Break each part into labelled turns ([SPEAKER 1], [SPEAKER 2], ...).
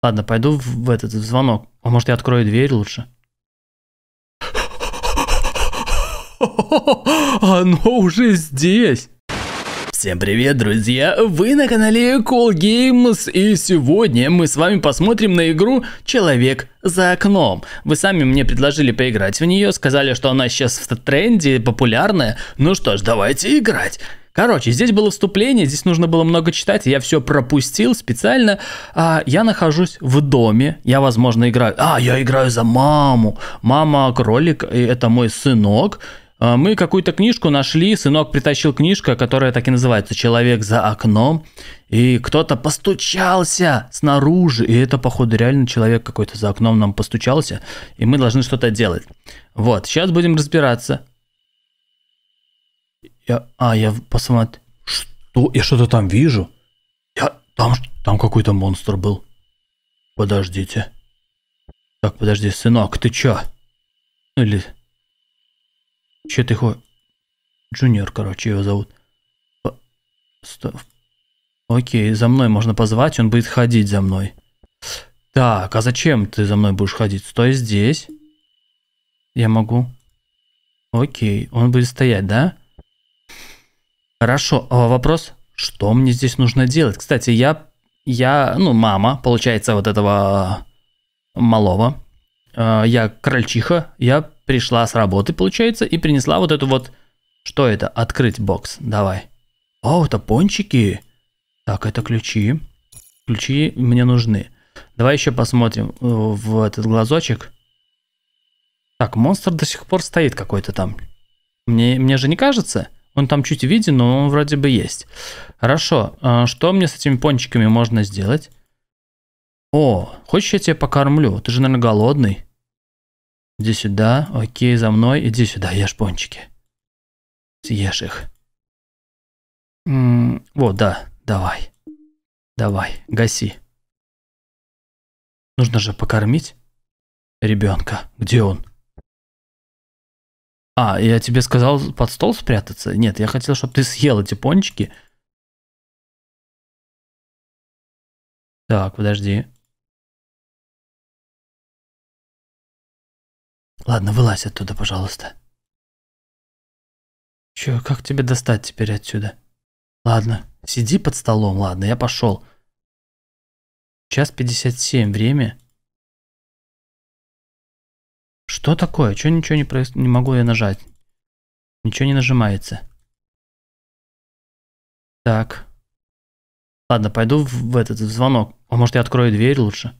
[SPEAKER 1] Ладно, пойду в этот в звонок. А может я открою дверь лучше? Оно уже здесь! Всем привет, друзья! Вы на канале Cool Games и сегодня мы с вами посмотрим на игру «Человек за окном». Вы сами мне предложили поиграть в нее, сказали, что она сейчас в тренде, популярная. Ну что ж, давайте играть. Короче, здесь было вступление, здесь нужно было много читать, я все пропустил специально. А, я нахожусь в доме, я, возможно, играю. А, я играю за маму. Мама кролик, и это мой сынок. А, мы какую-то книжку нашли, сынок притащил книжка, которая так и называется «Человек за окном». И кто-то постучался снаружи, и это, походу, реально человек какой-то за окном нам постучался, и мы должны что-то делать. Вот, сейчас будем разбираться, я, а, я посмотрю. Что? Я что-то там вижу? Я, там, там какой-то монстр был. Подождите. Так, подожди, сынок, ты чё? Ну, или... Че ты хо... Джуниор, короче, его зовут. По... Сто... Окей, за мной можно позвать, он будет ходить за мной. Так, а зачем ты за мной будешь ходить? Стой здесь. Я могу. Окей, он будет стоять, да? Хорошо, а вопрос, что мне здесь нужно делать? Кстати, я, я, ну, мама, получается, вот этого э, малого, э, я крольчиха, я пришла с работы, получается, и принесла вот эту вот, что это, открыть бокс, давай. О, это пончики. Так, это ключи. Ключи мне нужны. Давай еще посмотрим э, в этот глазочек. Так, монстр до сих пор стоит какой-то там. Мне, мне же не кажется? Он там чуть виден, но он вроде бы есть. Хорошо, а что мне с этими пончиками можно сделать? О, хочешь я тебя покормлю? Ты же, наверное, голодный. Иди сюда, окей, за
[SPEAKER 2] мной. Иди сюда, ешь пончики. Съешь их. вот, да, давай. Давай, гаси. Нужно же покормить ребенка. Где он? А, я тебе сказал под стол спрятаться? Нет, я хотел, чтобы ты съел эти пончики. Так, подожди. Ладно, вылазь оттуда, пожалуйста. Че, как тебе достать теперь отсюда? Ладно, сиди под столом, ладно, я пошел. Час 57, время. Что такое? Чего ничего не, происходит? не могу я нажать? Ничего не нажимается. Так. Ладно, пойду в этот в звонок. А может я открою дверь лучше?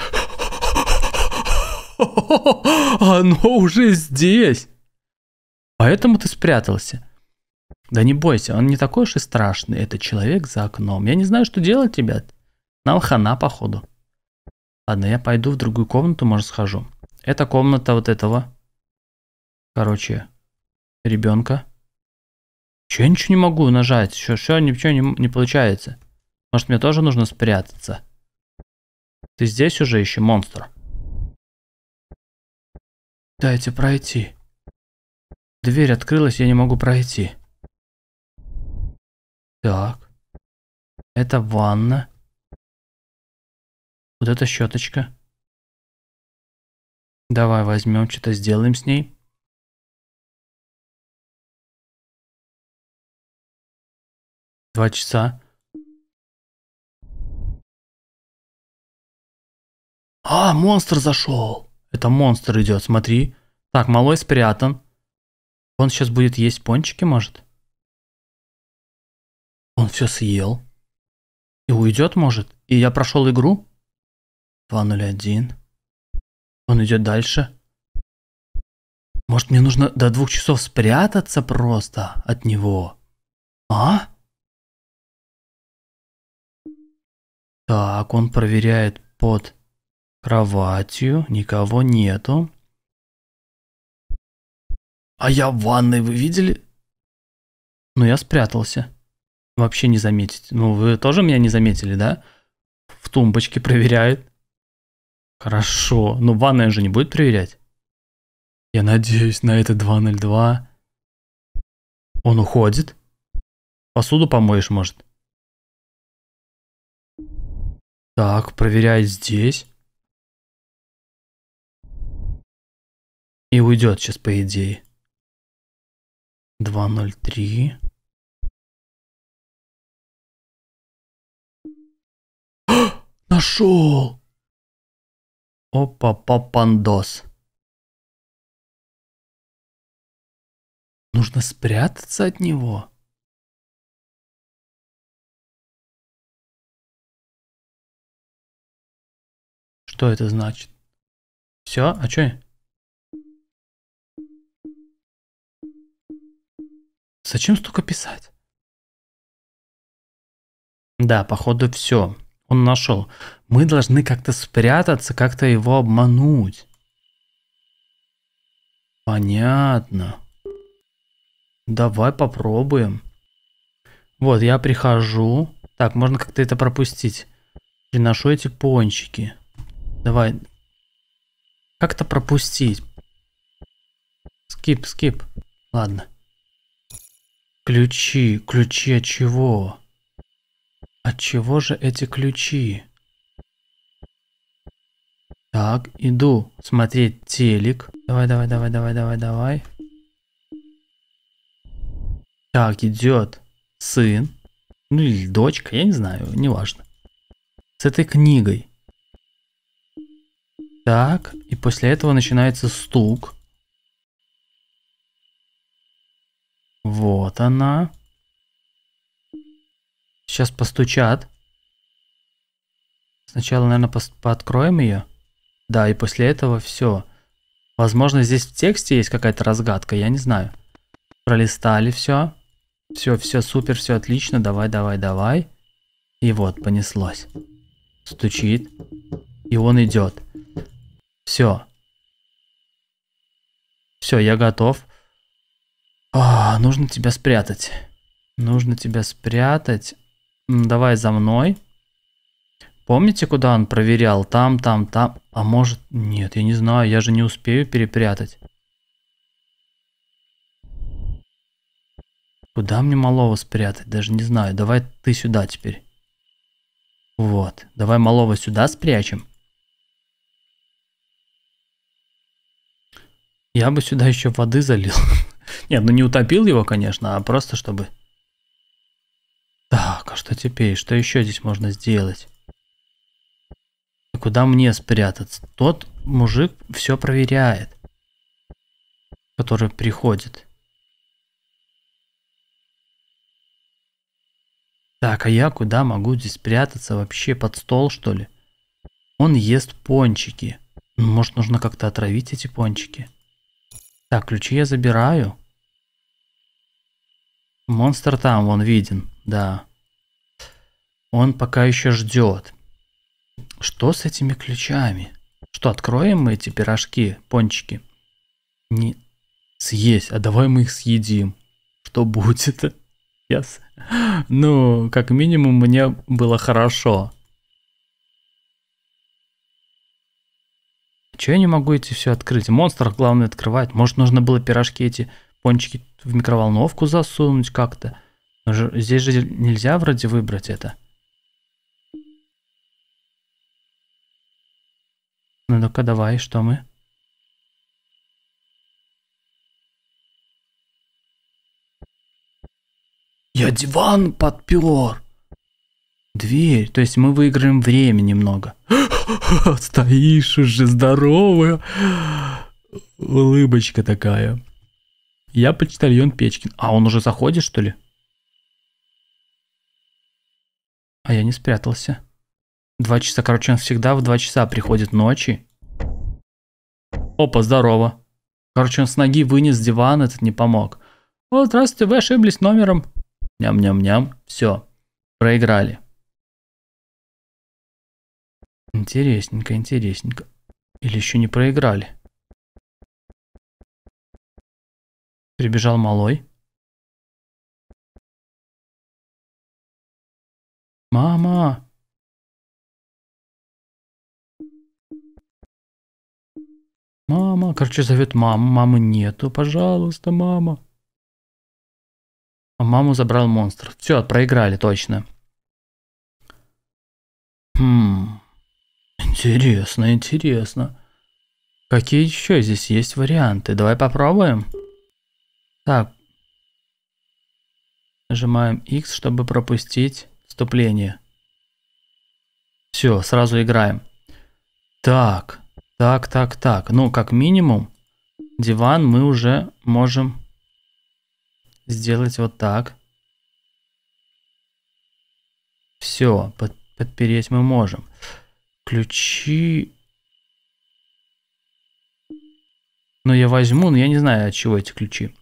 [SPEAKER 2] Оно
[SPEAKER 1] уже здесь! Поэтому ты спрятался. Да не бойся, он не такой уж и страшный. Это человек за окном. Я не знаю, что делать, ребят. Нам хана, походу. Ладно, я пойду в другую комнату, может, схожу. Это комната вот этого. Короче, ребенка. Че я ничего не могу нажать? еще что, ничего не, не получается. Может, мне тоже нужно спрятаться?
[SPEAKER 2] Ты здесь уже еще, монстр? Дайте пройти. Дверь открылась, я не могу пройти. Так. Это ванна. Вот эта щеточка. Давай возьмем, что-то сделаем с ней. Два часа. А, монстр зашел. Это монстр идет, смотри.
[SPEAKER 1] Так, малой спрятан. Он сейчас будет есть пончики, может?
[SPEAKER 2] Он все съел. И уйдет, может? И я прошел игру? 201. Он идет дальше. Может, мне нужно до двух часов спрятаться просто от него? А? Так, он проверяет под кроватью. Никого нету. А я в ванной, вы видели? Ну, я спрятался.
[SPEAKER 1] Вообще не заметить. Ну, вы тоже меня не заметили, да? В тумбочке проверяет. Хорошо, но ванная же не будет проверять?
[SPEAKER 2] Я надеюсь на это 2.02. Он уходит? Посуду помоешь, может? Так, проверяй здесь. И уйдет сейчас, по идее. 2.03. Нашел! Опа-папандос. Нужно спрятаться от него. Что это значит? Все? А чё? Зачем столько писать? Да, походу все он нашел. Мы
[SPEAKER 1] должны как-то спрятаться, как-то его обмануть. Понятно. Давай попробуем. Вот, я прихожу. Так, можно как-то это пропустить. Приношу эти пончики. Давай. Как-то пропустить. Скип, скип. Ладно. Ключи. Ключи от чего? От чего же эти ключи? Так, иду смотреть телек. Давай, давай, давай, давай, давай, давай. Так, идет сын. Ну или дочка, я не знаю, неважно. С этой книгой. Так, и после этого начинается стук. Вот она. Сейчас постучат. Сначала, наверное, по пооткроем ее. Да, и после этого все. Возможно, здесь в тексте есть какая-то разгадка, я не знаю. Пролистали все. Все, все супер, все отлично. Давай, давай, давай. И вот, понеслось. Стучит. И он идет. Все. Все, я готов. А, нужно тебя спрятать. Нужно тебя спрятать. Давай за мной. Помните, куда он проверял? Там, там, там. А может... Нет, я не знаю, я же не успею перепрятать. Куда мне малого спрятать? Даже не знаю. Давай ты сюда теперь. Вот. Давай малого сюда спрячем. Я бы сюда еще воды залил. Нет, ну не утопил его, конечно, а просто чтобы так, а что теперь? Что еще здесь можно сделать? И куда мне спрятаться? Тот мужик все проверяет, который приходит. Так, а я куда могу здесь спрятаться? Вообще под стол, что ли? Он ест пончики. Ну, может, нужно как-то отравить эти пончики? Так, ключи я забираю. Монстр там, он виден, да. Он пока еще ждет. Что с этими ключами? Что, откроем мы эти пирожки, пончики? Не съесть, а давай мы их съедим. Что будет? Yes. Ну, как минимум, мне было хорошо. Чего я не могу эти все открыть? Монстров главное открывать. Может, нужно было пирожки эти пончики в микроволновку засунуть как-то? Здесь же нельзя вроде выбрать это. Ну ну-ка давай, что мы? Я диван подпер. Дверь. То есть мы выиграем время немного. Стоишь уже здоровая. Улыбочка такая. Я почтальон Печкин. А он уже заходит, что ли? А я не спрятался. Два часа. Короче, он всегда в два часа приходит ночи. Опа, здорово. Короче, он с ноги вынес диван, этот не помог. Вот, здравствуйте, вы ошиблись номером.
[SPEAKER 2] Ням-ням-ням. Все. Проиграли. Интересненько, интересненько. Или еще не проиграли. Прибежал малой. Мама! Мама, короче, зовет маму. Мамы нету, пожалуйста, мама. А маму забрал монстр.
[SPEAKER 1] Все, проиграли точно. Хм. Интересно, интересно. Какие еще здесь есть варианты? Давай попробуем. Так. Нажимаем X, чтобы пропустить вступление. Все, сразу играем. Так. Так, так, так. Ну, как минимум, диван мы уже можем сделать вот так. Все, под, подпереть мы можем. Ключи... Ну, я возьму, но я не знаю, от чего эти ключи.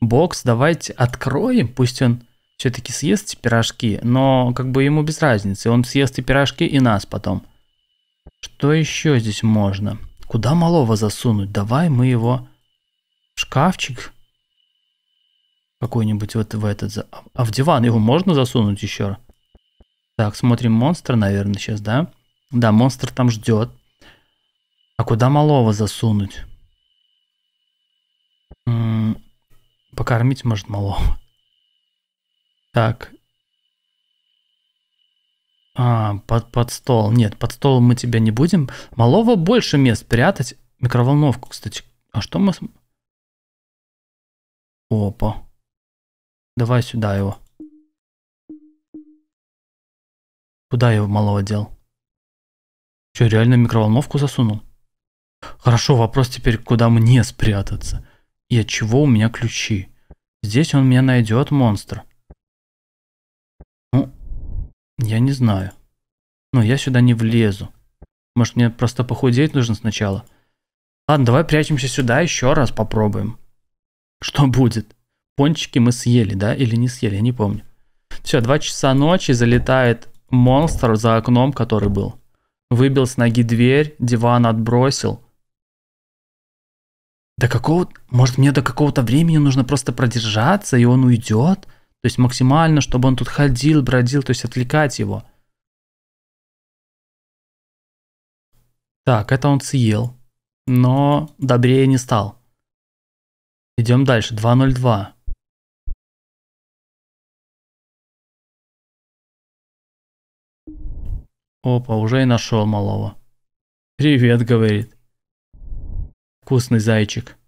[SPEAKER 1] Бокс давайте откроем, пусть он все-таки съест эти пирожки, но как бы ему без разницы. Он съест и пирожки, и нас потом. Что еще здесь можно? Куда малого засунуть? Давай мы его в шкафчик какой-нибудь вот в этот... А, а в диван его можно засунуть еще? Так, смотрим монстра, наверное, сейчас, да? Да, монстр там ждет. А куда малого засунуть? М -м покормить, может, малого. Так, а, под, под стол. Нет, под стол мы тебя не будем. Малого больше мест прятать. Микроволновку, кстати. А что мы...
[SPEAKER 2] Опа. Давай сюда его. Куда его малого дел? Че, реально микроволновку засунул? Хорошо, вопрос теперь, куда мне
[SPEAKER 1] спрятаться? И от чего у меня ключи? Здесь он меня найдет, монстр. Я не знаю. Но ну, я сюда не влезу. Может, мне просто похудеть нужно сначала? Ладно, давай прячемся сюда еще раз попробуем. Что будет? Пончики мы съели, да? Или не съели, я не помню. Все, два часа ночи залетает монстр за окном, который был. Выбил с ноги дверь, диван отбросил. До какого... Может, мне до какого-то времени нужно просто продержаться, и он уйдет? То есть максимально, чтобы он тут ходил, бродил, то есть отвлекать его.
[SPEAKER 2] Так, это он съел, но добрее не стал. Идем дальше, 202. Опа, уже и нашел малого. «Привет», — говорит. «Вкусный зайчик».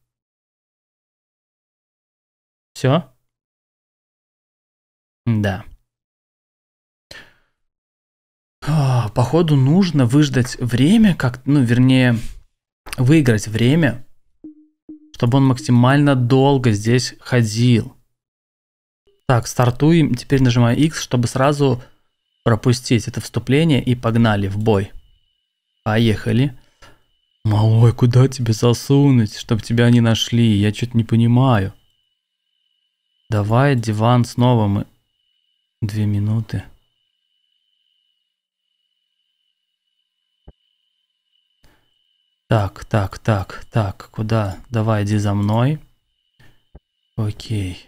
[SPEAKER 2] Все? Да. А, походу нужно
[SPEAKER 1] выждать время, как, ну, вернее, выиграть время, чтобы он максимально долго здесь ходил. Так, стартуем, теперь нажимаю X, чтобы сразу пропустить это вступление и погнали в бой. Поехали. Малой, куда тебе засунуть, чтобы тебя не нашли? Я что-то не понимаю. Давай диван снова мы две минуты. Так, так, так, так, куда? Давай, иди за мной. Окей.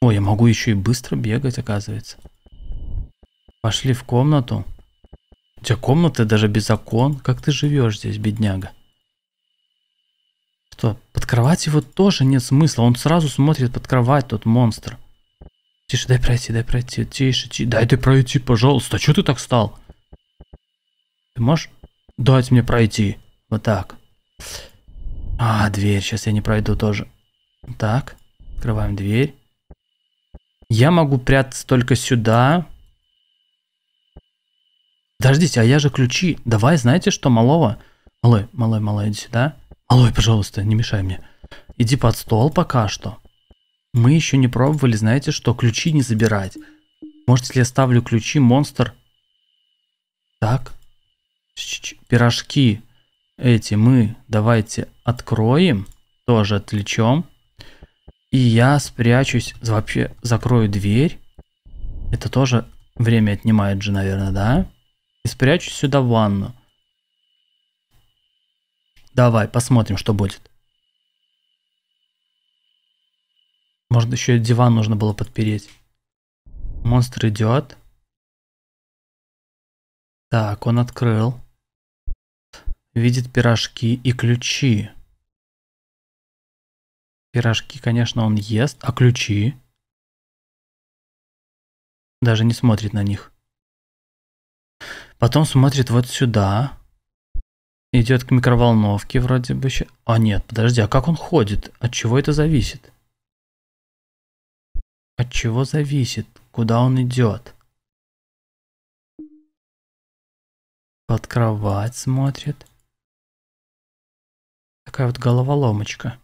[SPEAKER 1] О, я могу еще и быстро бегать, оказывается. Пошли в комнату. У тебя комната даже без окон. Как ты живешь здесь, бедняга? Что, под кровать его тоже нет смысла. Он сразу смотрит под кровать, тот монстр. Тише, дай пройти, дай пройти. Тише, тише. Дай ты пройти, пожалуйста. А что ты так стал? Ты можешь дать мне пройти? Вот так. А, дверь. Сейчас я не пройду тоже. Так. Открываем дверь. Я могу прятаться только сюда. Подождите, а я же ключи. Давай, знаете что, малого? Малой, малой, малой, иди сюда. Малой, пожалуйста, не мешай мне. Иди под стол пока что. Мы еще не пробовали, знаете что, ключи не забирать. Может, если я ставлю ключи, монстр... Так. пирожки эти мы давайте откроем. Тоже отвлечем. И я спрячусь, вообще закрою дверь. Это тоже время отнимает же, наверное, да? И спрячусь сюда в ванну. Давай, посмотрим, что будет.
[SPEAKER 2] Может, еще и диван нужно было подпереть. Монстр идет. Так, он открыл. Видит пирожки и ключи. Пирожки, конечно, он ест, а ключи? Даже не смотрит на них. Потом смотрит вот сюда. Идет к микроволновке вроде бы еще. А нет, подожди, а как он ходит? От чего это зависит? От чего зависит, куда он идет? Под кровать смотрит. Такая вот головоломочка.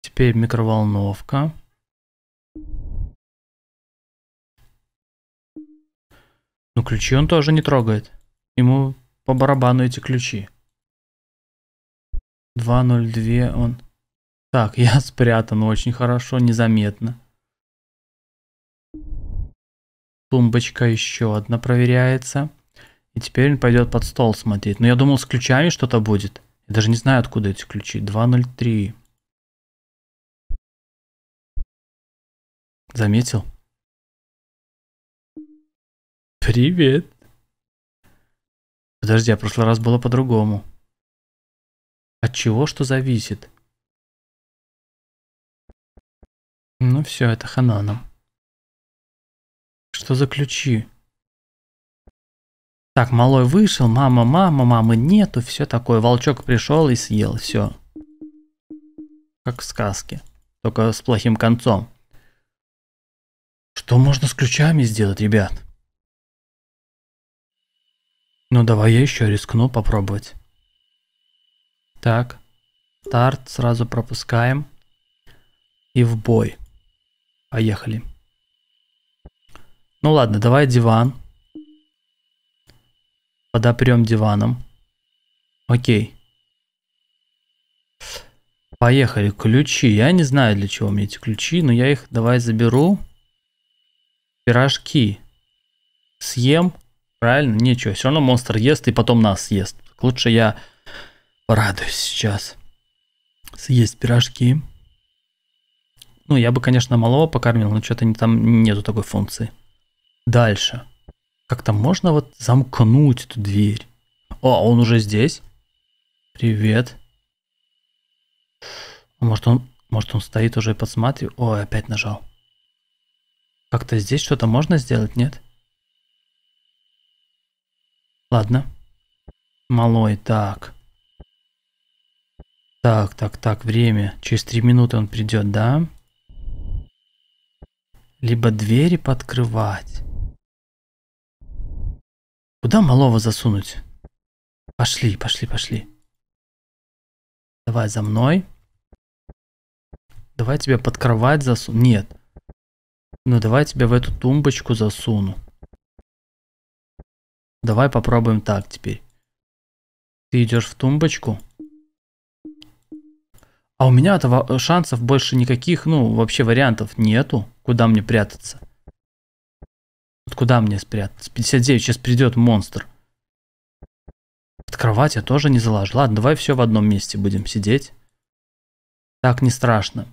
[SPEAKER 2] Теперь микроволновка. Ну ключи он тоже не трогает. Ему по
[SPEAKER 1] барабану эти ключи. 2.02 он... Так, я спрятан очень хорошо, незаметно. Тумбочка еще одна проверяется. И теперь он пойдет под стол
[SPEAKER 2] смотреть. Но я думал, с ключами что-то будет. Я даже не знаю, откуда эти ключи. 203. Заметил? Привет. Подожди, а в прошлый раз было по-другому. От чего что зависит? Ну все, это хана нам. Что за ключи? Так, малой вышел, мама,
[SPEAKER 1] мама, мамы нету, все такое. Волчок пришел и съел, все. Как в сказке, только с плохим концом. Что можно с ключами сделать, ребят? Ну давай я еще рискну попробовать. Так, старт сразу пропускаем. И в бой. Поехали. Ну ладно, давай диван. Подопрем диваном. Окей. Поехали. Ключи. Я не знаю, для чего мне эти ключи, но я их давай заберу. Пирожки. Съем. Правильно? Ничего. Все равно монстр ест и потом нас съест. Лучше я порадуюсь сейчас. Съесть пирожки. Ну, я бы, конечно, малого покормил, но что-то не, там нету такой функции. Дальше. Как-то можно вот замкнуть эту дверь. О, он уже здесь. Привет. Может он, может он стоит уже и подсматривает. Ой, опять нажал. Как-то здесь что-то можно сделать, нет? Ладно. Малой, так. Так, так, так, время. Через три минуты он придет, да? либо двери
[SPEAKER 2] подкрывать. Куда малого засунуть? Пошли, пошли, пошли. Давай за мной. Давай тебя под кровать засуну. Нет. Ну давай тебя в эту тумбочку засуну. Давай попробуем так теперь. Ты идешь в тумбочку, а у меня этого
[SPEAKER 1] шансов больше никаких, ну, вообще вариантов нету, куда мне прятаться. Вот куда мне спрятаться? 59, сейчас придет монстр. От кровать я тоже не залажу. Ладно, давай все в одном месте будем сидеть. Так не страшно.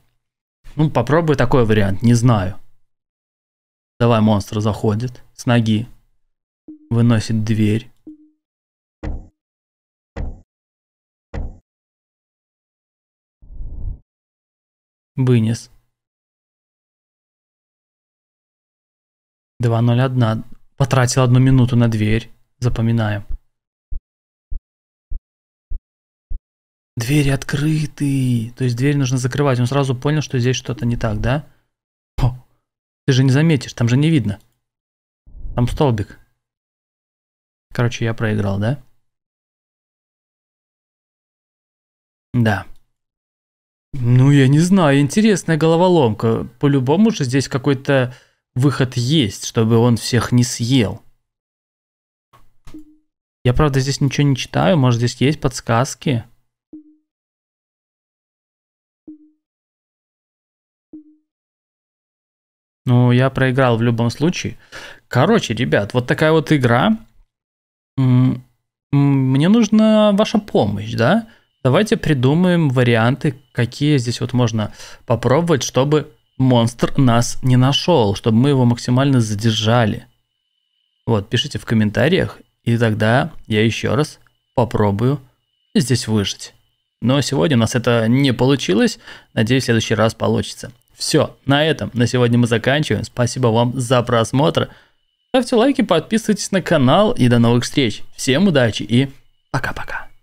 [SPEAKER 1] Ну, попробуй такой вариант, не знаю. Давай,
[SPEAKER 2] монстр заходит с ноги, выносит дверь. Бынис. 2.01. Потратил одну минуту на дверь. Запоминаем.
[SPEAKER 1] Двери открыты. То есть дверь нужно закрывать. Он сразу понял, что здесь что-то не так, да? О, ты же не заметишь, там же не видно.
[SPEAKER 2] Там столбик. Короче, я проиграл, да? Да. Ну, я не знаю, интересная головоломка. По-любому же здесь какой-то выход есть, чтобы он всех не съел. Я, правда, здесь ничего не читаю, может, здесь есть подсказки? Ну, я проиграл в любом случае. Короче, ребят, вот такая вот игра. Мне
[SPEAKER 1] нужна ваша помощь, да? Давайте придумаем варианты, какие здесь вот можно попробовать, чтобы монстр нас не нашел, чтобы мы его максимально задержали. Вот, пишите в комментариях, и тогда я еще раз попробую здесь выжить. Но сегодня у нас это не получилось, надеюсь, в следующий раз получится. Все, на этом на сегодня мы заканчиваем. Спасибо вам за просмотр. Ставьте лайки, подписывайтесь на канал и до новых встреч. Всем удачи и
[SPEAKER 2] пока-пока.